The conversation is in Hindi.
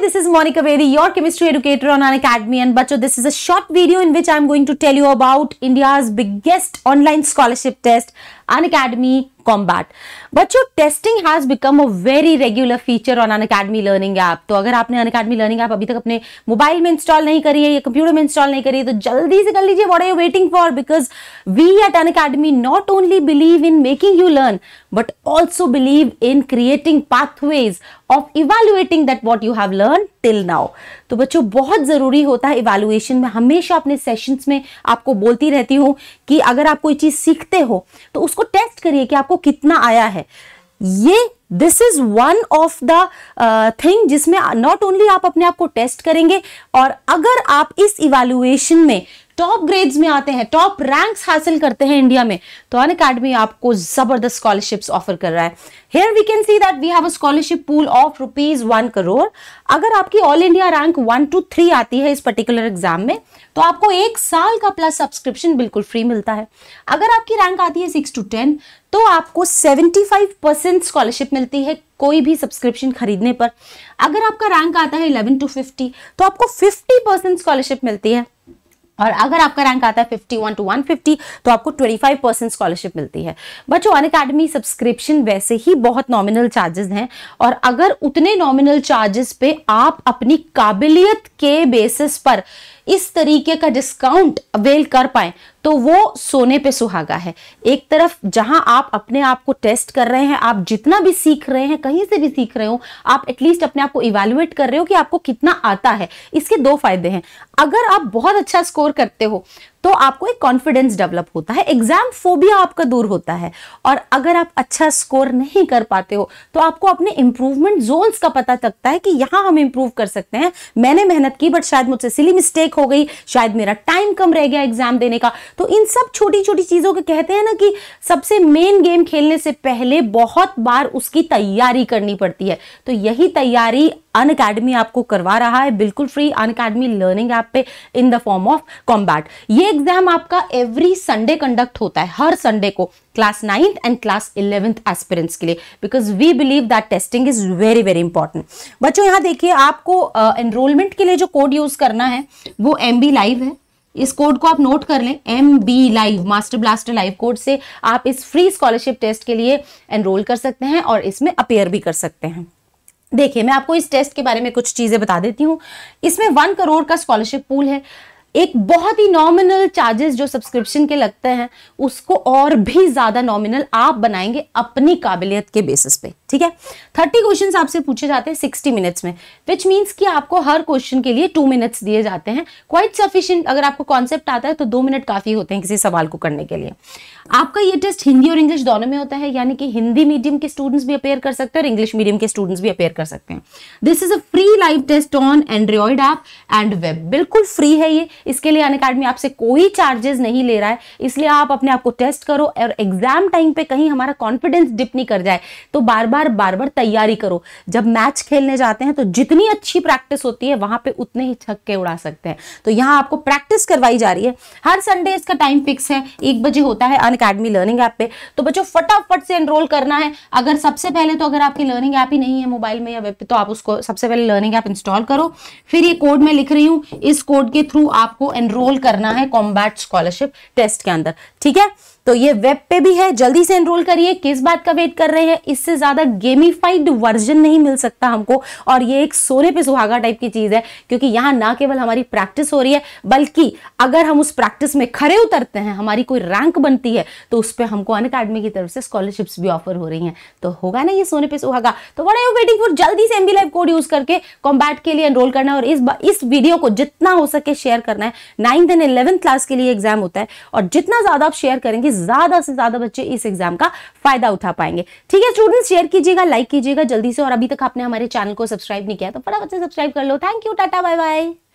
this is Monica Vedi, your chemistry educator on An Academy and Bacho. This is a short video in which I'm going to tell you about India's biggest online scholarship test, An Academy combat. बच्चों testing has become a very regular feature on Unacademy learning app तो अगर आपने अन अकेडमी लर्निंग ऐप अभी तक अपने मोबाइल में इंस्टॉल नहीं करी है या कंप्यूटर में इंस्टॉल नहीं करी है तो जल्दी से कर लीजिए what are you waiting for because we at Unacademy not only believe in making you learn but also believe in creating pathways of evaluating that what you have learn till now तो बच्चों बहुत ज़रूरी होता है इवेलुएशन में हमेशा अपने सेशंस में आपको बोलती रहती हूँ कि अगर आप कोई चीज़ सीखते हो तो उसको टेस्ट करिए कि आपको कितना आया है ये this is one of the thing जिसमें नॉट ओनली आप अपने आप को टेस्ट करेंगे और अगर आप इस इवेलुएशन में टॉप ग्रेड्स में आते हैं टॉप रैंक्स हासिल करते हैं इंडिया में तो अन अकेडमी आपको जबरदस्त स्कॉलरशिप्स ऑफर कर रहा है here we can see that we have a scholarship pool of rupees one crore अगर आपकी all India rank one two three आती है इस पर्टिकुलर एग्जाम में तो आपको एक साल का प्लस सब्सक्रिप्शन बिल्कुल फ्री मिलता है अगर आपकी रैंक आती है सिक्स टू टेन तो आपको सेवेंटी फाइव परसेंट स्कॉलरशिप मिलती है कोई भी सब्सक्रिप्शन खरीदने पर अगर आपका रैंक आता है इलेवन टू फिफ्टी तो आपको फिफ्टी परसेंट स्कॉलरशिप मिलती है और अगर आपका रैंक आता है 51 टू 150 तो आपको 25 परसेंट स्कॉलरशिप मिलती है बच्चों अन अकेडमी सब्सक्रिप्शन वैसे ही बहुत नॉमिनल चार्जेस हैं और अगर उतने नॉमिनल चार्जेस पे आप अपनी काबिलियत के बेसिस पर इस तरीके का डिस्काउंट अवेल कर पाए तो वो सोने पे सुहागा है एक तरफ जहां आप अपने आप को टेस्ट कर रहे हैं आप जितना भी सीख रहे हैं कहीं से भी सीख रहे हो आप एटलीस्ट अपने आप को इवेल्युएट कर रहे हो कि आपको कितना आता है इसके दो फायदे हैं अगर आप बहुत अच्छा स्कोर करते हो तो आपको एक कॉन्फिडेंस डेवलप होता है एग्जाम फोबिया आपका दूर होता है और अगर आप अच्छा स्कोर नहीं कर पाते हो तो आपको अपने इंप्रूवमेंट जोन्स का पता लगता है कि यहां हम इंप्रूव कर सकते हैं मैंने मेहनत की बट शायद मुझसे सिली मिस्टेक हो गई शायद मेरा टाइम कम रह गया एग्जाम देने का तो इन सब छोटी छोटी चीज़ों के कहते हैं ना कि सबसे मेन गेम खेलने से पहले बहुत बार उसकी तैयारी करनी पड़ती है तो यही तैयारी अन अकेडमी आपको करवा रहा है बिल्कुल free Unacademy learning app पे in the form of combat ये एग्जाम आपका एवरी संडे कंडक्ट होता है हर संडे को class ninth and class eleventh aspirants के लिए because we believe that testing is very very important बच्चों यहाँ देखिए आपको एनरोलमेंट uh, के लिए जो कोड यूज करना है वो एम बी लाइव है इस कोड को आप नोट कर लें M B live master blaster live code से आप इस फ्री स्कॉलरशिप टेस्ट के लिए एनरोल कर सकते हैं और इसमें अपेयर भी कर सकते हैं देखिए मैं आपको इस टेस्ट के बारे में कुछ चीज़ें बता देती हूँ इसमें वन करोड़ का स्कॉलरशिप पूल है एक बहुत ही नॉमिनल चार्जेस जो सब्सक्रिप्शन के लगते हैं उसको और भी ज़्यादा नॉमिनल आप बनाएंगे अपनी काबिलियत के बेसिस पे ठीक है थर्टी क्वेश्चन आपसे पूछे जाते हैं सिक्सटी मिनट्स में विच मीन्स कि आपको हर क्वेश्चन के लिए टू मिनट्स दिए जाते हैं क्वाइट सफिशियंट अगर आपको कॉन्सेप्ट आता है तो दो मिनट काफ़ी होते हैं किसी सवाल को करने के लिए आपका ये टेस्ट हिंदी और इंग्लिश दोनों में होता है यानी कि हिंदी मीडियम के स्टूडेंट्स भी अपेयर कर सकते हैं और इंग्लिश मीडियम के स्टूडेंट्स भी अपेयर कर सकते हैं this is a free live test on Android app and web बिल्कुल फ्री है ये इसके लिए अन अकेडमी आपसे कोई चार्जेस नहीं ले रहा है इसलिए आप अपने आप को टेस्ट करो और एग्जाम टाइम पे कहीं हमारा कॉन्फिडेंस डिप नहीं कर जाए तो बार बार बार बार तैयारी करो जब मैच खेलने जाते हैं तो जितनी अच्छी प्रैक्टिस होती है वहां पर उतने ही छक्के उड़ा सकते हैं तो यहाँ आपको प्रैक्टिस करवाई जा रही है हर संडे इसका टाइम फिक्स है एक बजे होता है अन अकेडमी लर्निंग ऐप पे तो बच्चों फटाफट से एनरोल करना है अगर सबसे पहले तो अगर आपकी लर्निंग ऐप ही नहीं है मोबाइल में या वेब पे तो आप उसको सबसे पहले लर्निंग ऐप इंस्टॉल करो फिर ये कोड मैं लिख रही हूँ इस कोड के थ्रू आप आपको एनरोल करना है कॉम्बैट स्कॉलरशिप टेस्ट के अंदर ठीक है तो ये वेब पे भी है जल्दी से एनरोल करिए किस बात का वेट कर रहे हैं इससे ज्यादा गेमिफाइड वर्जन नहीं मिल सकता हमको और ये एक सोने पे सुहागा टाइप की चीज है क्योंकि यहां ना केवल हमारी प्रैक्टिस हो रही है बल्कि अगर हम उस प्रैक्टिस में खड़े उतरते हैं हमारी कोई रैंक बनती है तो उस पर हमको अन अकेडमी की तरफ से स्कॉलरशिप भी ऑफर हो रही है तो होगा ना ये सोने पे सुहागा तो वट यू वेटिंग फॉर जल्दी से एमबी लाइव कोड यूज करके कॉम्बैट के लिए एनरोल करना और इस वीडियो को जितना हो सके शेयर करना करना है नाइन्थ एंड इलेवंथ क्लास के लिए एग्जाम होता है और जितना ज़्यादा आप शेयर करेंगे ज़्यादा से ज़्यादा बच्चे इस एग्जाम का फायदा उठा पाएंगे ठीक है स्टूडेंट शेयर कीजिएगा लाइक कीजिएगा जल्दी से और अभी तक आपने हमारे चैनल को सब्सक्राइब नहीं किया तो फटाफट से सब्सक्राइब कर लो thank you tata bye bye